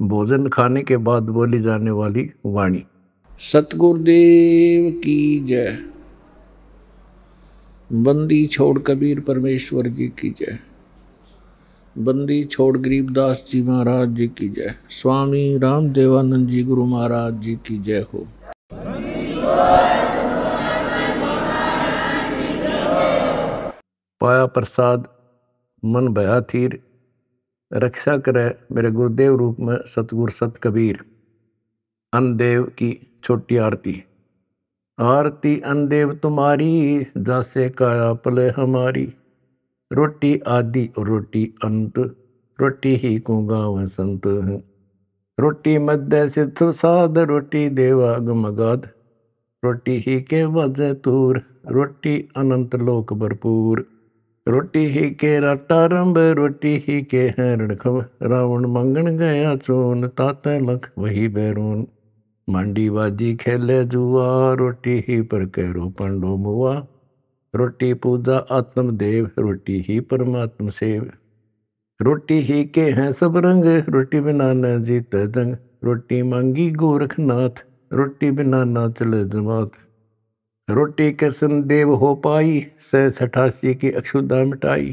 भोजन खाने के बाद बोली जाने वाली वाणी सतगुरुदेव की जय बंदी छोड़ कबीर परमेश्वर जी की जय बंदी छोड़ गरीबदास जी महाराज जी की जय स्वामी राम देवानंद जी गुरु महाराज जी की जय हो पाया प्रसाद मन भया थीर रक्षा करे मेरे गुरुदेव रूप में सतगुर सत कबीर अनदेव की छोटी आरती आरती अनदेव तुम्हारी जासे काया पले हमारी रोटी आदि रोटी अंत रोटी ही को गाँव संत है रोटी मध्य सिद्ध साध रोटी देवाग मगाध रोटी ही के वज तूर रोटी अनंत लोक भरपूर रोटी ही के राटा रंब रोटी ही के हरण खबर रावण मंगन गया चोन तात लख वही बैरून मांडी बाजी खेले जुआ रोटी ही पर कैरो पंडो मुआ रोटी पूजा आत्मदेव रोटी ही परमात्म सेव रोटी ही के हैं सब रंग रोटी बिना न जीत जंग रोटी मांगी गोरखनाथ रोटी बिना ना चले जमात रोटी कृष्ण देव हो पाई सह अठासी की अक्षुदा मिटाई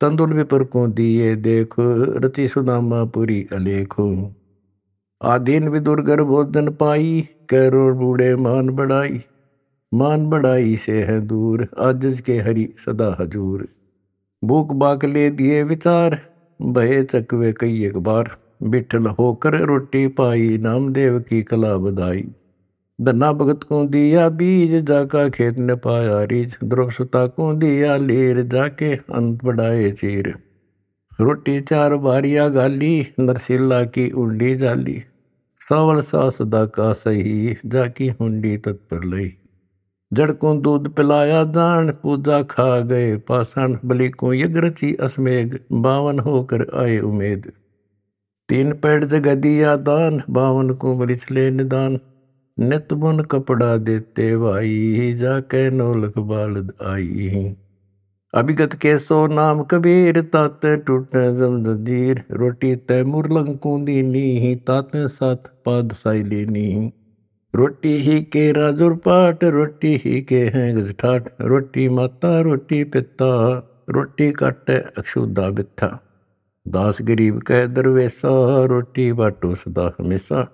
तंदुल विपर को दिए देखो रति सुदामा पुरी अलेखो आधीन विदुर गर्भोधन पाई करोड़ बूढ़े मान बढ़ाई मान बढ़ाई से है दूर आज के हरि सदा हजूर भूख बाक ले दिए विचार बहे चकवे कई एक बार बिठल होकर रोटी पाई नामदेव की कला बधाई धना भगत को दिया बीज जाका खेत ने पाया रीज द्रव को दिया लेर जाके अंत बढ़ाए चीर रोटी चार बारिया गाली नरसिल्ला की उंडी जाली सावल सा सदा का सही जाकी हुंडी तत्पर लई जड़ दूध पिलाया दान पूजा खा गए पाषाण बलि को यज्ञ रची असमेघ बावन होकर आए उमेद तीन पेड़ जगह दिया दान बावन को बलिछले निदान ਨਿਤ ਬੁਨ ਕਪੜਾ ਦੇਤੇ ਵਾਈ ਜਾ ਕੇ ਨੋਲਕ ਬਾਲਦ ਆਈ ਅਭਿਗਤ ਕੇ ਸੋ ਨਾਮ ਕਬੀਰ ਤਤ ਟੁੱਟ ਜਮਦਦੀਰ ਰੋਟੀ ਤੈ ਮੁਰਲੰ ਕੁੰਦੀ ਨੀ ਤਤ ਸਤ ਪਦ ਸਾਈ ਲੈਨੀ ਰੋਟੀ ਹੀ ਕੇ ਰਾਜੁਰ ਪਾਟ ਰੋਟੀ ਹੀ ਕੇ ਹੈ ਗਜਠਾਟ ਰੋਟੀ ਮਾਤਾ ਰੋਟੀ ਪਿਤਾ ਰੋਟੀ ਕਟ ਅਕਸ਼ੁਦਾ ਬਿੱਥਾ ਦਾਸ ਗਰੀਬ ਕਹਿ ਦਰਵੇਸਾ ਰੋਟੀ ਬਾਟੋ ਸਦਾ ਹਮੇਸ਼ਾ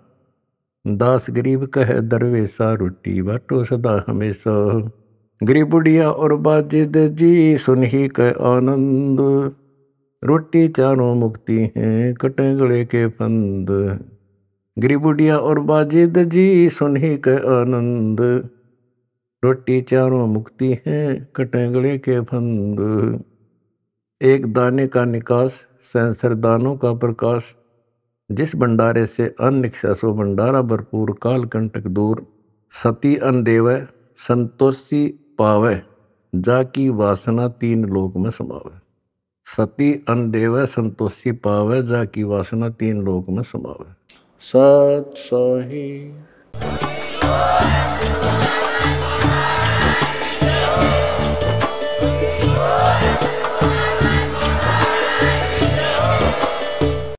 दास गरीब कह दरवेशा रोटी बाटो सदा हमेशा गरीबुढ़िया और बाजिद जी सुन ही कह आनंद रोटी चारों मुक्ति है कटे गले के फंद गरीबुढ़िया और बाजिद जी सुन ही कह आनंद रोटी चारों मुक्ति हैं कटे गले के फंद एक दाने का निकास सेंसर दानों का प्रकाश जिस भंडारे से अनिक्षा सो भंडारा भरपूर काल कंटक दूर सती अन देव संतोषी पावे जाकी वासना तीन लोक में समावे सती अन देव संतोषी पावे जाकी वासना तीन लोक में समावे सत सही